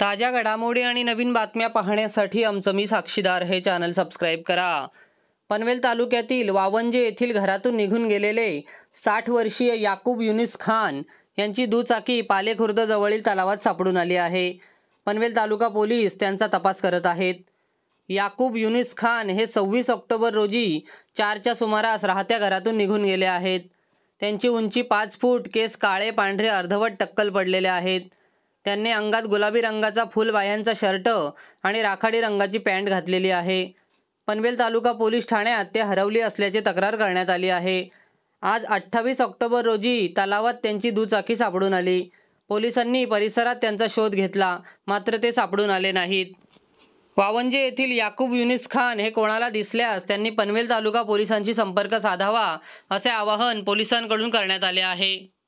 ताज्या घडामोडी आणि नवीन बातम्या पाहण्यासाठी आमचं मी साक्षीदार हे चॅनल सबस्क्राईब करा पनवेल तालुक्यातील वावंजे येथील घरातून निघून गेलेले साठ वर्षीय याकूब युनिस खान यांची दुचाकी पालेखुर्द जवळील तलावात सापडून आली आहे पनवेल तालुका पोलीस त्यांचा तपास करत आहेत याकूब युनिस खान हे सव्वीस ऑक्टोबर रोजी चारच्या सुमारास राहत्या घरातून निघून गेले आहेत त्यांची उंची पाच फूट केस काळे पांढरे अर्धवट टक्कल पडलेले आहेत त्यांनी अंगात गुलाबी रंगाचा फुल वाह्यांचा शर्ट आणि राखाडी रंगाची पॅन्ट घातलेली आहे पनवेल तालुका पोलीस ठाण्यात ते हरवले असल्याची तक्रार करण्यात आली आहे आज अठ्ठावीस ऑक्टोबर रोजी तलावात त्यांची दुचाकी सापडून आली पोलिसांनी परिसरात त्यांचा शोध घेतला मात्र ते सापडून आले नाहीत वावंजे येथील याकूब युनिस खान हे कोणाला दिसल्यास त्यांनी पनवेल तालुका पोलिसांशी संपर्क साधावा असे आवाहन पोलिसांकडून करण्यात आले आहे